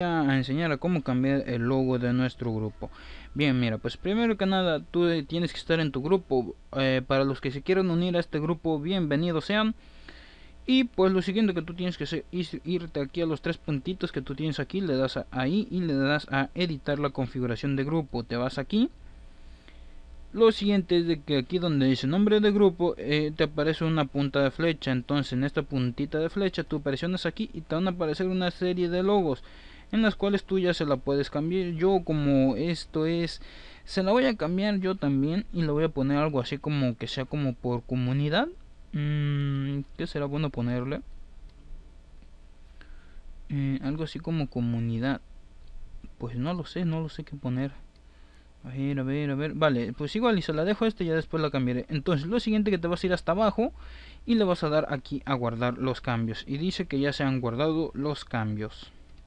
a enseñar a cómo cambiar el logo de nuestro grupo bien mira pues primero que nada tú tienes que estar en tu grupo eh, para los que se quieran unir a este grupo bienvenidos sean y pues lo siguiente que tú tienes que hacer es irte aquí a los tres puntitos que tú tienes aquí le das ahí y le das a editar la configuración de grupo te vas aquí lo siguiente es de que aquí donde dice nombre de grupo eh, te aparece una punta de flecha entonces en esta puntita de flecha tú presionas aquí y te van a aparecer una serie de logos en las cuales tú ya se la puedes cambiar. Yo como esto es, se la voy a cambiar yo también y le voy a poner algo así como que sea como por comunidad. Mm, ¿Qué será bueno ponerle? Eh, algo así como comunidad. Pues no lo sé, no lo sé qué poner. A ver, a ver, a ver. Vale, pues igual y se la dejo a este y ya después la cambiaré. Entonces lo siguiente que te vas a ir hasta abajo y le vas a dar aquí a guardar los cambios. Y dice que ya se han guardado los cambios.